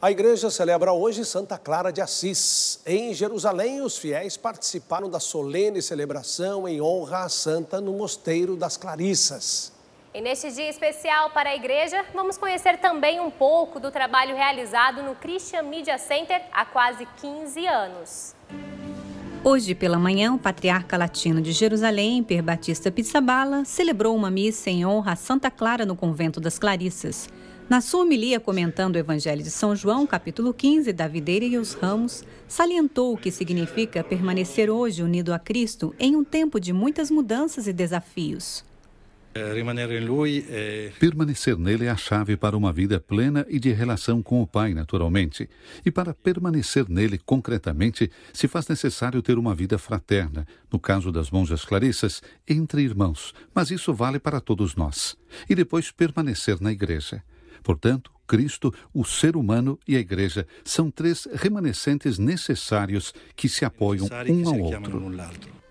A igreja celebra hoje Santa Clara de Assis. Em Jerusalém, os fiéis participaram da solene celebração em honra à santa no Mosteiro das Clarissas. E neste dia especial para a igreja, vamos conhecer também um pouco do trabalho realizado no Christian Media Center há quase 15 anos. Hoje pela manhã, o patriarca latino de Jerusalém, Per Batista Pizzaballa, celebrou uma missa em honra a Santa Clara no convento das Clarissas. Na sua homilia comentando o Evangelho de São João, capítulo 15, da videira e os ramos, salientou o que significa permanecer hoje unido a Cristo em um tempo de muitas mudanças e desafios. É, é, permanecer nele é a chave para uma vida plena e de relação com o Pai, naturalmente. E para permanecer nele concretamente, se faz necessário ter uma vida fraterna, no caso das monjas clarissas, entre irmãos, mas isso vale para todos nós. E depois permanecer na igreja. Portanto, Cristo, o ser humano e a Igreja são três remanescentes necessários que se apoiam um ao outro.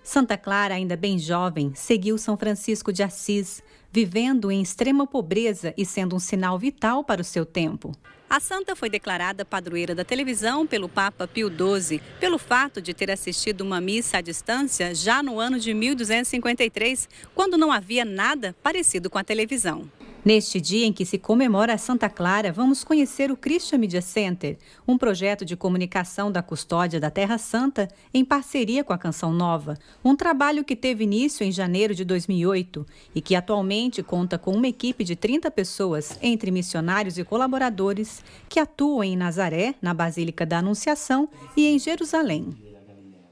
Santa Clara, ainda bem jovem, seguiu São Francisco de Assis, vivendo em extrema pobreza e sendo um sinal vital para o seu tempo. A santa foi declarada padroeira da televisão pelo Papa Pio XII, pelo fato de ter assistido uma missa à distância já no ano de 1253, quando não havia nada parecido com a televisão. Neste dia em que se comemora a Santa Clara, vamos conhecer o Christian Media Center, um projeto de comunicação da custódia da Terra Santa em parceria com a Canção Nova, um trabalho que teve início em janeiro de 2008 e que atualmente conta com uma equipe de 30 pessoas, entre missionários e colaboradores, que atuam em Nazaré, na Basílica da Anunciação e em Jerusalém.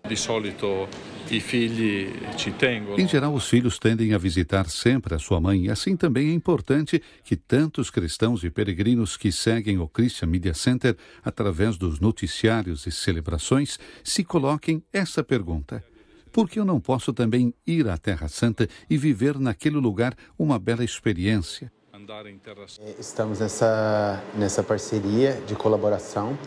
De solito. Em geral, os filhos tendem a visitar sempre a sua mãe, assim também é importante que tantos cristãos e peregrinos que seguem o Christian Media Center através dos noticiários e celebrações se coloquem essa pergunta: por que eu não posso também ir à Terra Santa e viver naquele lugar uma bela experiência? É, estamos nessa, nessa parceria de colaboração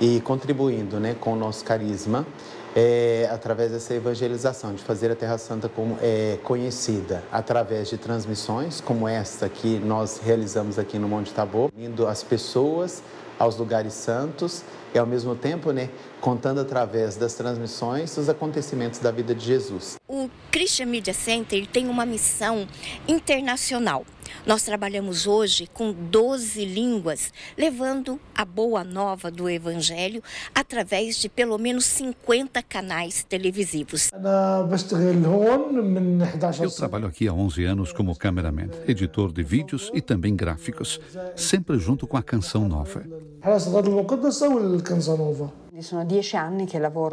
e contribuindo né, com o nosso carisma é, através dessa evangelização, de fazer a Terra Santa como, é, conhecida através de transmissões como esta que nós realizamos aqui no Monte Tabor, indo as pessoas aos lugares santos e ao mesmo tempo, né, contando através das transmissões os acontecimentos da vida de Jesus. O Christian Media Center tem uma missão internacional nós trabalhamos hoje com 12 línguas, levando a boa nova do Evangelho através de pelo menos 50 canais televisivos. Eu trabalho aqui há 11 anos como cameraman, editor de vídeos e também gráficos, sempre junto com a Canção Nova.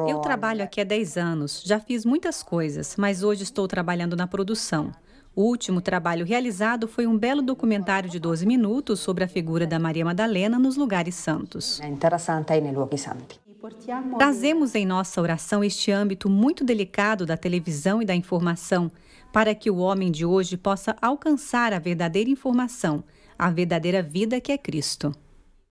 Eu trabalho aqui há 10 anos, já fiz muitas coisas, mas hoje estou trabalhando na produção. O último trabalho realizado foi um belo documentário de 12 minutos sobre a figura da Maria Madalena nos lugares santos. É Trazemos em nossa oração este âmbito muito delicado da televisão e da informação, para que o homem de hoje possa alcançar a verdadeira informação, a verdadeira vida que é Cristo.